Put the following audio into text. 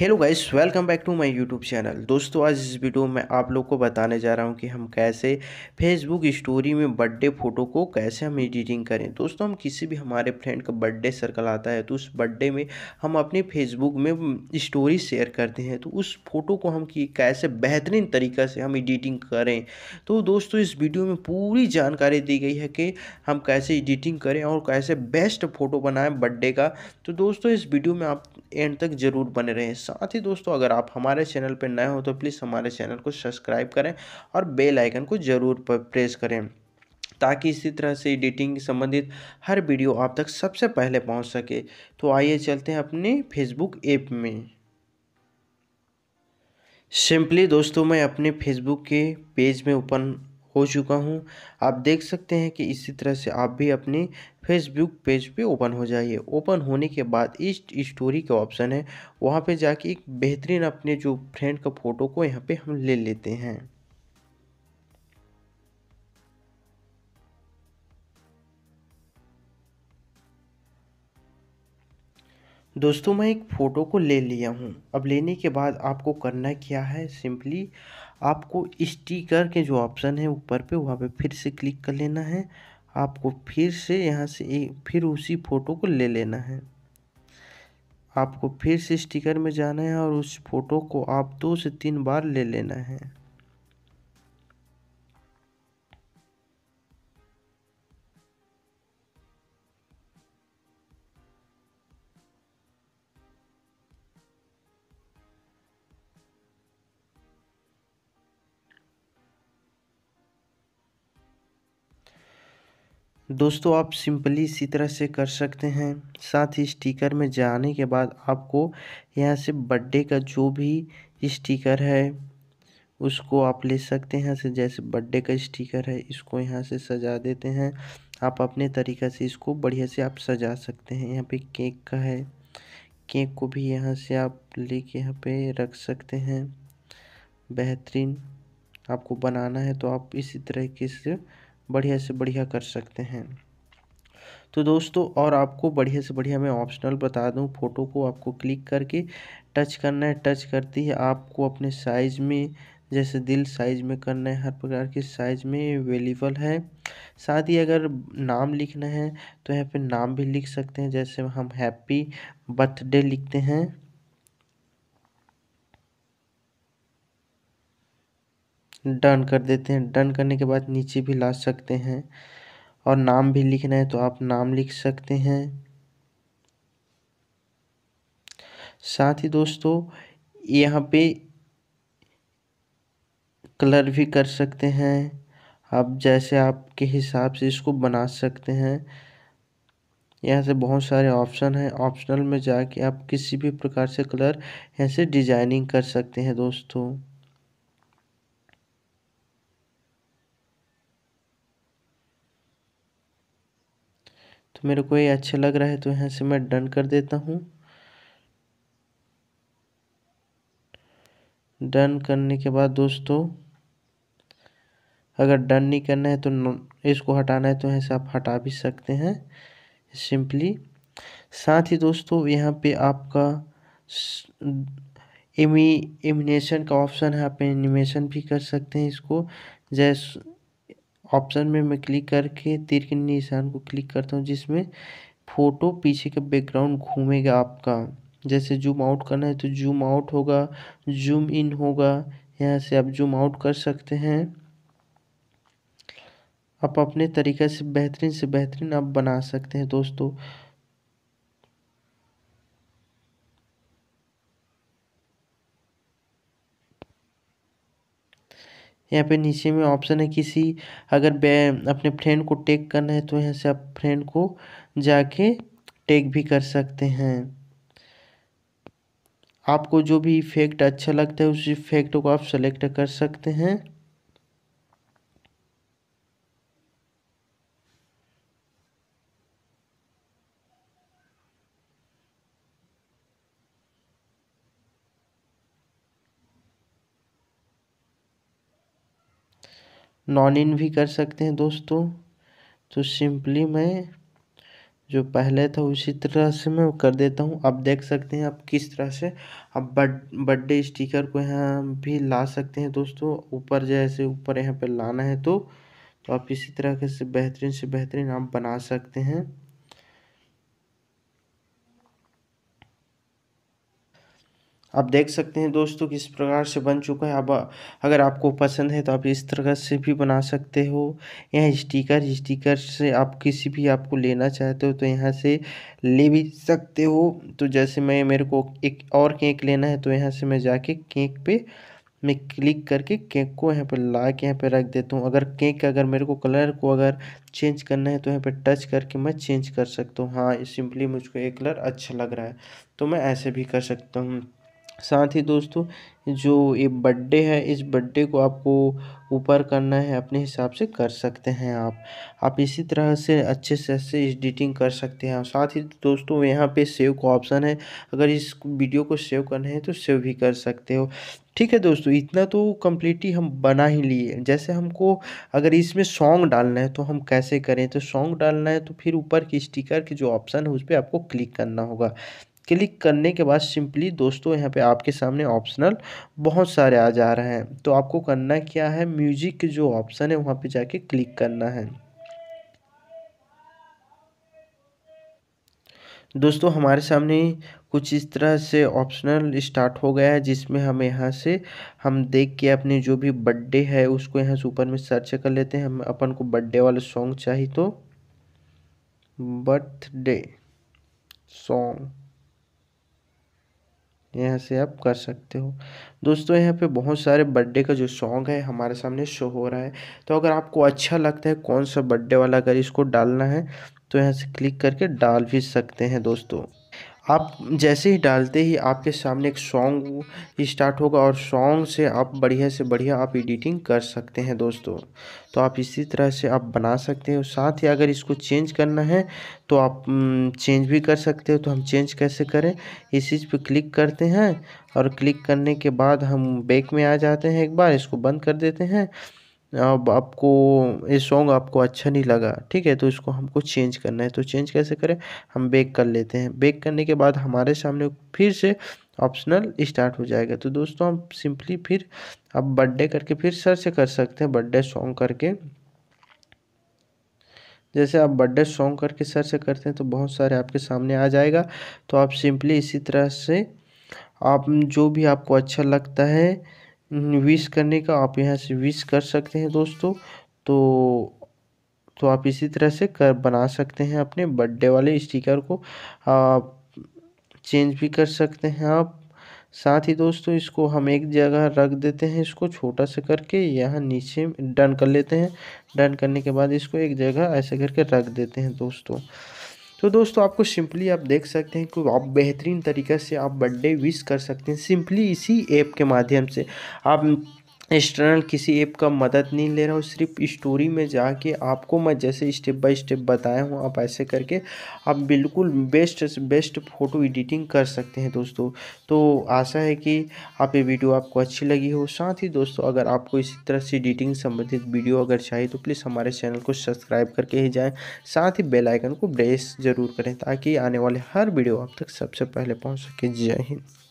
hello guys welcome back to my YouTube channel दोस्तों आज इस वीडियो में आप लोग को बताने जा रहा हूं कि हम कैसे फेसबुक स्टोरी में बर्थडे फ़ोटो को कैसे हम एडिटिंग करें दोस्तों हम किसी भी हमारे फ्रेंड का बर्थडे सर्कल आता है तो उस बर्थडे में हम अपने फेसबुक में स्टोरी शेयर करते हैं तो उस फोटो को हम कि कैसे बेहतरीन तरीक़ा से हम एडिटिंग करें तो दोस्तों इस वीडियो में पूरी जानकारी दी गई है कि हम कैसे एडिटिंग करें और कैसे बेस्ट फ़ोटो बनाएँ बर्थडे का तो दोस्तों इस वीडियो में आप एंड तक ज़रूर बने रहें साथ ही दोस्तों अगर आप हमारे चैनल पर नए हो तो प्लीज़ हमारे चैनल को सब्सक्राइब करें और बेल आइकन को ज़रूर प्रेस करें ताकि इसी तरह से एडिटिंग संबंधित हर वीडियो आप तक सबसे पहले पहुंच सके तो आइए चलते हैं अपने फेसबुक ऐप में सिंपली दोस्तों मैं अपने फेसबुक के पेज में ओपन हो चुका हूँ आप देख सकते हैं कि इसी तरह से आप भी अपने फेसबुक पेज पे ओपन हो जाइए ओपन होने के बाद इस स्टोरी का ऑप्शन है वहाँ पे जाके एक बेहतरीन अपने जो फ्रेंड का फ़ोटो को यहाँ पे हम ले लेते हैं दोस्तों मैं एक फ़ोटो को ले लिया हूँ अब लेने के बाद आपको करना क्या है सिंपली आपको स्टिकर के जो ऑप्शन है ऊपर पे वहाँ पे फिर से क्लिक कर लेना है आपको फिर से यहाँ से एक फिर उसी फ़ोटो को ले लेना है आपको फिर से स्टिकर में जाना है और उस फ़ोटो को आप दो से तीन बार ले लेना है दोस्तों आप सिंपली इसी तरह से कर सकते हैं साथ ही स्टिकर में जाने के बाद आपको यहाँ से बर्थडे का जो भी स्टिकर है उसको आप ले सकते हैं यहाँ से जैसे बर्थडे का स्टिकर है इसको यहाँ से सजा देते हैं आप अपने तरीक़ा से इसको बढ़िया से आप सजा सकते हैं यहाँ पे केक का है केक को भी यहाँ से आप लेके यहाँ पे रख सकते हैं बेहतरीन आपको बनाना है तो आप इसी तरीके से बढ़िया से बढ़िया कर सकते हैं तो दोस्तों और आपको बढ़िया से बढ़िया मैं ऑप्शनल बता दूं फ़ोटो को आपको क्लिक करके टच करना है टच करती है आपको अपने साइज़ में जैसे दिल साइज़ में करना है हर प्रकार के साइज़ में अवेलेबल है साथ ही अगर नाम लिखना है तो यहाँ पे नाम भी लिख सकते हैं जैसे हम हैप्पी बर्थडे लिखते हैं डन कर देते हैं डन करने के बाद नीचे भी ला सकते हैं और नाम भी लिखना है तो आप नाम लिख सकते हैं साथ ही दोस्तों यहाँ पे कलर भी कर सकते हैं आप जैसे आपके हिसाब से इसको बना सकते हैं यहाँ से बहुत सारे ऑप्शन हैं ऑप्शनल में जाके आप किसी भी प्रकार से कलर यहाँ से डिजाइनिंग कर सकते हैं दोस्तों तो मेरे को ये अच्छा लग रहा है तो यहाँ से मैं डन कर देता हूँ डन करने के बाद दोस्तों अगर डन नहीं करना है तो इसको हटाना है तो यहाँ से आप हटा भी सकते हैं सिंपली साथ ही दोस्तों यहाँ पे आपका इमी इमिनेशन का ऑप्शन है आप एनिमेशन भी कर सकते हैं इसको जैसे ऑप्शन में मैं क्लिक करके तीर के निशान को क्लिक करता हूँ जिसमें फ़ोटो पीछे का बैकग्राउंड घूमेगा आपका जैसे जूम आउट करना है तो जूम आउट होगा जूम इन होगा यहाँ से आप जूम आउट कर सकते हैं आप अपने तरीक़े से बेहतरीन से बेहतरीन आप बना सकते हैं दोस्तों यहाँ पे नीचे में ऑप्शन है किसी अगर बे अपने फ्रेंड को टेक करना है तो यहाँ से आप फ्रेंड को जाके टेक भी कर सकते हैं आपको जो भी इफेक्ट अच्छा लगता है उस इफेक्ट को आप सेलेक्ट कर सकते हैं नॉन इन भी कर सकते हैं दोस्तों तो सिंपली मैं जो पहले था उसी तरह से मैं कर देता हूँ आप देख सकते हैं आप किस तरह से आप बर्थडे स्टिकर को यहाँ भी ला सकते हैं दोस्तों ऊपर जैसे ऊपर यहाँ पे लाना है तो तो आप इसी तरह के से बेहतरीन से बेहतरीन आप बना सकते हैं आप देख सकते हैं दोस्तों किस प्रकार से बन चुका है अब अगर आपको पसंद है तो आप इस तरह से भी बना सकते हो यहाँ स्टिकर स्टिकर से आप किसी भी आपको लेना चाहते हो तो यहाँ से ले भी सकते हो तो जैसे मैं मेरे को एक और केक लेना है तो यहाँ से मैं जाके केक पे मैं क्लिक करके केक को यहाँ पर ला के यहाँ पर रख देता हूँ अगर केक अगर मेरे को कलर को अगर चेंज करना है तो यहाँ पर टच करके मैं चेंज कर सकता हूँ हाँ सिंपली मुझको एक कलर अच्छा लग रहा है तो मैं ऐसे भी कर सकता हूँ साथ ही दोस्तों जो ये बड्डे है इस बड्डे को आपको ऊपर करना है अपने हिसाब से कर सकते हैं आप आप इसी तरह से अच्छे से अच्छे एडिटिंग कर सकते हैं साथ ही दोस्तों यहाँ पे सेव का ऑप्शन है अगर इस वीडियो को सेव करना है तो सेव भी कर सकते हो ठीक है दोस्तों इतना तो कम्प्लीटली हम बना ही लिए जैसे हमको अगर इसमें सॉन्ग डालना है तो हम कैसे करें तो सॉन्ग डालना है तो फिर ऊपर की स्टिकर की जो ऑप्शन है उस पर आपको क्लिक करना होगा क्लिक करने के बाद सिंपली दोस्तों यहाँ पे आपके सामने ऑप्शनल बहुत सारे आ जा रहे हैं तो आपको करना क्या है म्यूजिक जो ऑप्शन है वहाँ पे जाके क्लिक करना है दोस्तों हमारे सामने कुछ इस तरह से ऑप्शनल स्टार्ट हो गया है जिसमें हम यहाँ से हम देख के अपने जो भी बर्थडे है उसको यहाँ से ऊपर में सर्च कर लेते हैं हम अपन को बर्थडे वाला सॉन्ग चाहिए तो बर्थडे सॉन्ग यहाँ से आप कर सकते हो दोस्तों यहाँ पे बहुत सारे बर्थडे का जो सॉन्ग है हमारे सामने शो हो रहा है तो अगर आपको अच्छा लगता है कौन सा बर्थडे वाला अगर इसको डालना है तो यहाँ से क्लिक करके डाल भी सकते हैं दोस्तों आप जैसे ही डालते ही आपके सामने एक सॉन्ग स्टार्ट होगा और सॉन्ग से आप बढ़िया से बढ़िया आप एडिटिंग कर सकते हैं दोस्तों तो आप इसी तरह से आप बना सकते हो साथ ही अगर इसको चेंज करना है तो आप चेंज भी कर सकते हो तो हम चेंज कैसे करें इस चीज़ पर क्लिक करते हैं और क्लिक करने के बाद हम बैक में आ जाते हैं एक बार इसको बंद कर देते हैं अब आपको ये सॉन्ग आपको अच्छा नहीं लगा ठीक है तो इसको हमको चेंज करना है तो चेंज कैसे करें हम बेक कर लेते हैं बेक करने के बाद हमारे सामने फिर से ऑप्शनल स्टार्ट हो जाएगा तो दोस्तों हम सिंपली फिर आप बर्थडे करके फिर सर से कर सकते हैं बर्थडे सॉन्ग करके जैसे आप बर्थडे सॉन्ग करके सर से करते हैं तो बहुत सारे आपके सामने आ जाएगा तो आप सिंपली इसी तरह से आप जो भी आपको अच्छा लगता है विश करने का आप यहाँ से विश कर सकते हैं दोस्तों तो तो आप इसी तरह से कर बना सकते हैं अपने बर्थडे वाले स्टिकर को आप चेंज भी कर सकते हैं आप साथ ही दोस्तों इसको हम एक जगह रख देते हैं इसको छोटा सा करके यहाँ नीचे डन कर लेते हैं डन करने के बाद इसको एक जगह ऐसे करके रख देते हैं दोस्तों तो दोस्तों आपको सिंपली आप देख सकते हैं कि आप बेहतरीन तरीके से आप बर्थडे विश कर सकते हैं सिंपली इसी ऐप के माध्यम से आप एक्सटर्नल किसी ऐप का मदद नहीं ले रहा हूँ सिर्फ स्टोरी में जाके आपको मैं जैसे स्टेप बाय स्टेप बताया हूँ आप ऐसे करके आप बिल्कुल बेस्ट बेस्ट फ़ोटो एडिटिंग कर सकते हैं दोस्तों तो आशा है कि आप ये वीडियो आपको अच्छी लगी हो साथ ही दोस्तों अगर आपको इसी तरह से एडिटिंग संबंधित वीडियो अगर चाहिए तो प्लीज़ हमारे चैनल को सब्सक्राइब करके ही जाएँ साथ ही बेलाइकन को प्रेस ज़रूर करें ताकि आने वाले हर वीडियो आप तक सबसे पहले पहुँच सके जय हिंद